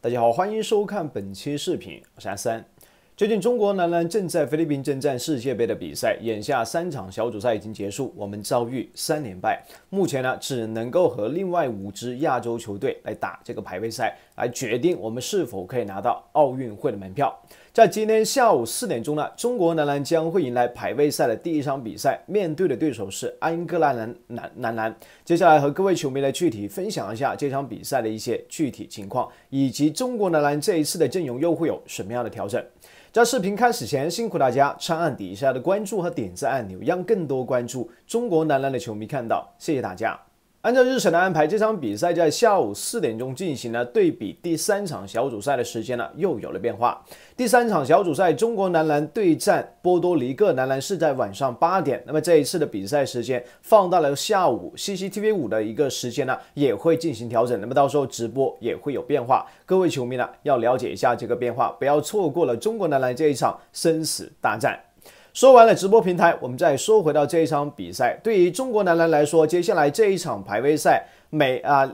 大家好，欢迎收看本期视频，我是阿三。最近中国男篮正在菲律宾征战世界杯的比赛，眼下三场小组赛已经结束，我们遭遇三连败，目前呢只能够和另外五支亚洲球队来打这个排位赛，来决定我们是否可以拿到奥运会的门票。在今天下午四点钟呢，中国男篮将会迎来排位赛的第一场比赛，面对的对手是安哥拉男男男篮。接下来和各位球迷来具体分享一下这场比赛的一些具体情况，以及中国男篮这一次的阵容又会有什么样的调整。在视频开始前，辛苦大家长按底下的关注和点赞按钮，让更多关注中国男篮的球迷看到，谢谢大家。按照日程的安排，这场比赛在下午四点钟进行呢。对比第三场小组赛的时间呢，又有了变化。第三场小组赛，中国男篮对战波多黎各男篮是在晚上八点。那么这一次的比赛时间放到了下午，CCTV 五的一个时间呢，也会进行调整。那么到时候直播也会有变化，各位球迷呢要了解一下这个变化，不要错过了中国男篮这一场生死大战。说完了直播平台，我们再说回到这一场比赛。对于中国男篮来说，接下来这一场排位赛，每啊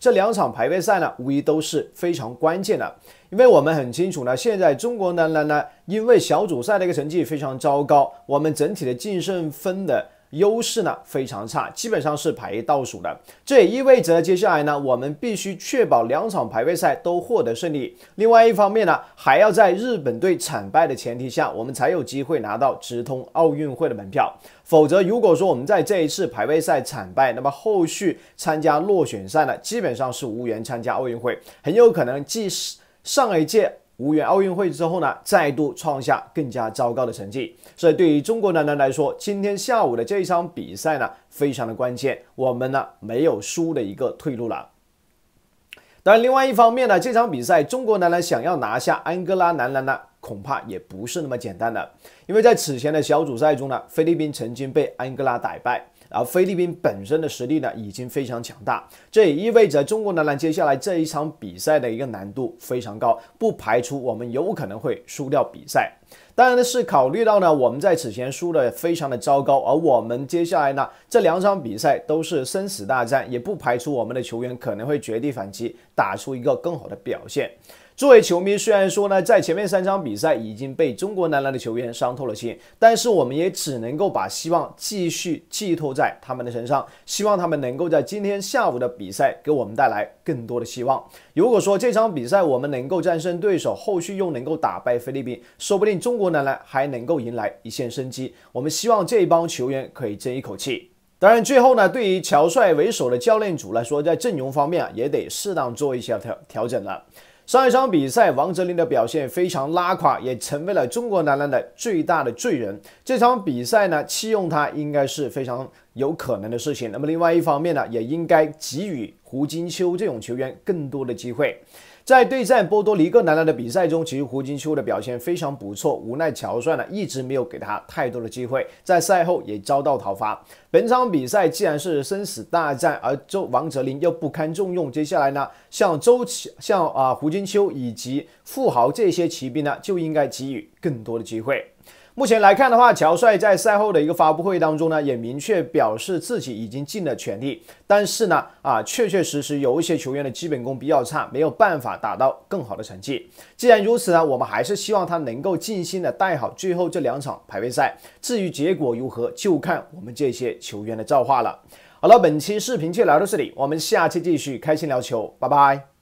这两场排位赛呢，无疑都是非常关键的，因为我们很清楚呢，现在中国男篮呢，因为小组赛的一个成绩非常糟糕，我们整体的净胜分的。优势呢非常差，基本上是排倒数的。这也意味着接下来呢，我们必须确保两场排位赛都获得胜利。另外一方面呢，还要在日本队惨败的前提下，我们才有机会拿到直通奥运会的门票。否则，如果说我们在这一次排位赛惨败，那么后续参加落选赛呢，基本上是无缘参加奥运会，很有可能继上一届。无缘奥运会之后呢，再度创下更加糟糕的成绩，所以对于中国男篮来说，今天下午的这一场比赛呢，非常的关键，我们呢没有输的一个退路了。但另外一方面呢，这场比赛中国男篮想要拿下安哥拉男篮呢，恐怕也不是那么简单的，因为在此前的小组赛中呢，菲律宾曾经被安哥拉打败。而菲律宾本身的实力呢，已经非常强大，这也意味着中国男篮接下来这一场比赛的一个难度非常高，不排除我们有可能会输掉比赛。当然呢，是考虑到呢，我们在此前输的非常的糟糕，而我们接下来呢，这两场比赛都是生死大战，也不排除我们的球员可能会绝地反击，打出一个更好的表现。作为球迷，虽然说呢，在前面三场比赛已经被中国男篮的球员伤透了心，但是我们也只能够把希望继续寄托在他们的身上，希望他们能够在今天下午的比赛给我们带来更多的希望。如果说这场比赛我们能够战胜对手，后续又能够打败菲律宾，说不定中国男篮还能够迎来一线生机。我们希望这一帮球员可以争一口气。当然，最后呢，对于乔帅为首的教练组来说，在阵容方面啊，也得适当做一下调调整了。上一场比赛，王哲林的表现非常拉垮，也成为了中国男篮的最大的罪人。这场比赛呢，弃用他应该是非常有可能的事情。那么，另外一方面呢，也应该给予胡金秋这种球员更多的机会。在对战波多黎各男篮的比赛中，其实胡金秋的表现非常不错，无奈乔帅呢一直没有给他太多的机会，在赛后也遭到讨伐。本场比赛既然是生死大战，而周王哲林又不堪重用，接下来呢，像周奇、像啊胡金秋以及富豪这些骑兵呢，就应该给予更多的机会。目前来看的话，乔帅在赛后的一个发布会当中呢，也明确表示自己已经尽了全力。但是呢，啊，确确实实有一些球员的基本功比较差，没有办法打到更好的成绩。既然如此呢，我们还是希望他能够尽心的带好最后这两场排位赛。至于结果如何，就看我们这些球员的造化了。好了，本期视频就聊到这里，我们下期继续开心聊球，拜拜。